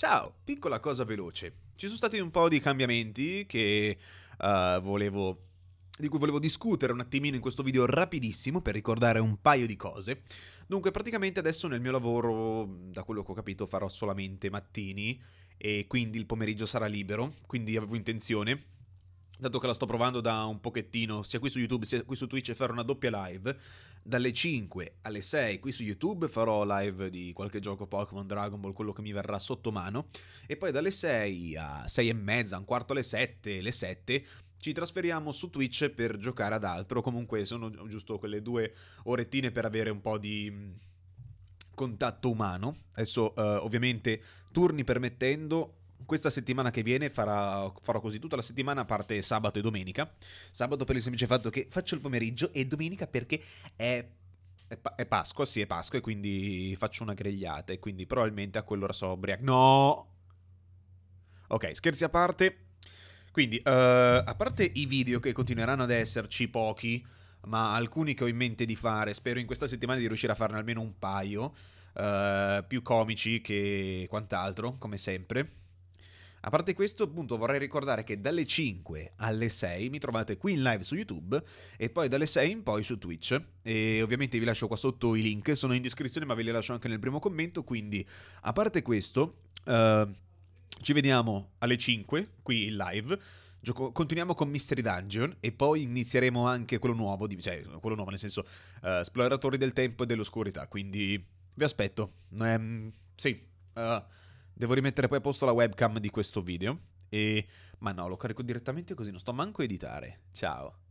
Ciao, piccola cosa veloce. Ci sono stati un po' di cambiamenti che, uh, volevo, di cui volevo discutere un attimino in questo video rapidissimo per ricordare un paio di cose. Dunque, praticamente adesso nel mio lavoro, da quello che ho capito, farò solamente mattini e quindi il pomeriggio sarà libero, quindi avevo intenzione dato che la sto provando da un pochettino, sia qui su YouTube sia qui su Twitch, farò una doppia live. Dalle 5 alle 6 qui su YouTube farò live di qualche gioco Pokémon, Dragon Ball, quello che mi verrà sotto mano. E poi dalle 6 a 6 e mezza, un quarto alle 7, le 7 ci trasferiamo su Twitch per giocare ad altro. Comunque sono giusto quelle due orettine per avere un po' di mm, contatto umano. Adesso eh, ovviamente turni permettendo questa settimana che viene farà, farò così tutta la settimana, a parte sabato e domenica. Sabato per il semplice fatto che faccio il pomeriggio e domenica perché è è, Pasqua, sì, è Pasqua, e quindi faccio una grigliata. E quindi probabilmente a quell'ora so ubriaco. No! Ok, scherzi a parte. Quindi, uh, a parte i video che continueranno ad esserci pochi, ma alcuni che ho in mente di fare, spero in questa settimana di riuscire a farne almeno un paio, uh, più comici che quant'altro, come sempre. A parte questo, appunto, vorrei ricordare che dalle 5 alle 6 mi trovate qui in live su YouTube e poi dalle 6 in poi su Twitch. E ovviamente vi lascio qua sotto i link, sono in descrizione, ma ve li lascio anche nel primo commento. Quindi, a parte questo, uh, ci vediamo alle 5 qui in live continuiamo con Mystery Dungeon e poi inizieremo anche quello nuovo, cioè quello nuovo nel senso uh, Esploratori del tempo e dell'oscurità, quindi vi aspetto. Um, sì, uh, Devo rimettere poi a posto la webcam di questo video. E... Ma no, lo carico direttamente così, non sto manco a editare. Ciao.